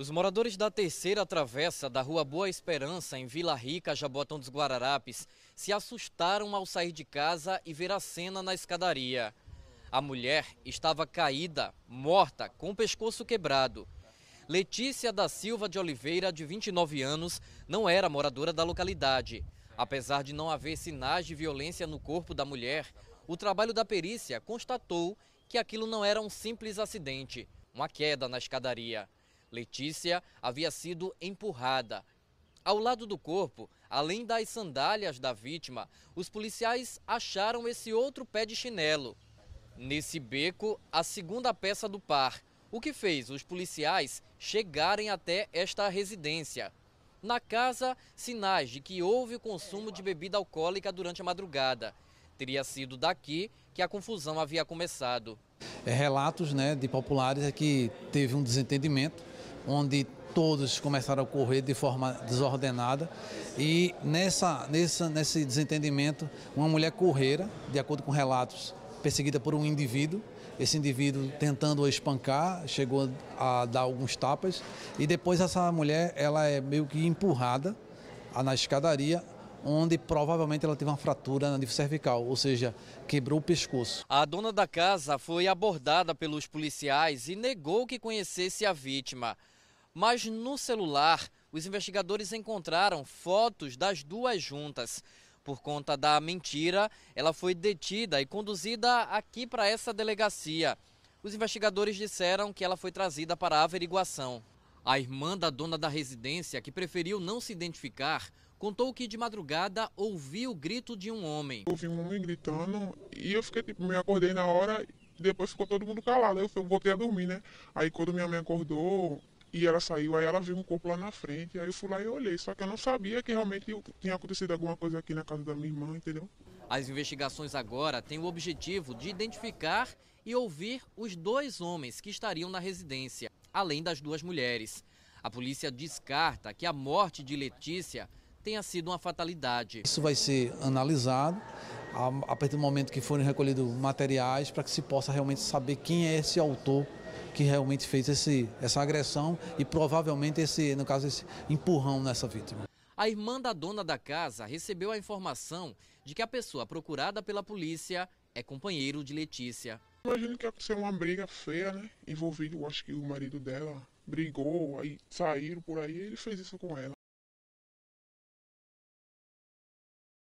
Os moradores da terceira travessa da Rua Boa Esperança, em Vila Rica, Jabotão dos Guararapes, se assustaram ao sair de casa e ver a cena na escadaria. A mulher estava caída, morta, com o pescoço quebrado. Letícia da Silva de Oliveira, de 29 anos, não era moradora da localidade. Apesar de não haver sinais de violência no corpo da mulher, o trabalho da perícia constatou que aquilo não era um simples acidente, uma queda na escadaria. Letícia havia sido empurrada. Ao lado do corpo, além das sandálias da vítima, os policiais acharam esse outro pé de chinelo. Nesse beco, a segunda peça do par, o que fez os policiais chegarem até esta residência. Na casa, sinais de que houve o consumo de bebida alcoólica durante a madrugada. Teria sido daqui que a confusão havia começado. É, relatos né, de populares é que teve um desentendimento onde todos começaram a correr de forma desordenada e nessa, nessa, nesse desentendimento, uma mulher correira, de acordo com relatos, perseguida por um indivíduo, esse indivíduo tentando espancar, chegou a dar alguns tapas e depois essa mulher, ela é meio que empurrada na escadaria onde provavelmente ela teve uma fratura na nível cervical, ou seja, quebrou o pescoço. A dona da casa foi abordada pelos policiais e negou que conhecesse a vítima mas no celular os investigadores encontraram fotos das duas juntas. Por conta da mentira, ela foi detida e conduzida aqui para essa delegacia. Os investigadores disseram que ela foi trazida para a averiguação. A irmã da dona da residência, que preferiu não se identificar, contou que de madrugada ouviu o grito de um homem. Ouvi um homem gritando e eu fiquei tipo, me acordei na hora e depois ficou todo mundo calado. Eu voltei a dormir, né? Aí quando minha mãe acordou, e ela saiu, aí ela viu um corpo lá na frente, aí eu fui lá e olhei. Só que eu não sabia que realmente tinha acontecido alguma coisa aqui na casa da minha irmã, entendeu? As investigações agora têm o objetivo de identificar e ouvir os dois homens que estariam na residência, além das duas mulheres. A polícia descarta que a morte de Letícia tenha sido uma fatalidade. Isso vai ser analisado a partir do momento que forem recolhidos materiais para que se possa realmente saber quem é esse autor que realmente fez esse, essa agressão e provavelmente esse, no caso, esse empurrão nessa vítima. A irmã da dona da casa recebeu a informação de que a pessoa procurada pela polícia é companheiro de Letícia. Imagino que aconteceu uma briga feia, né? Envolvido, acho que o marido dela brigou, aí saíram por aí e ele fez isso com ela.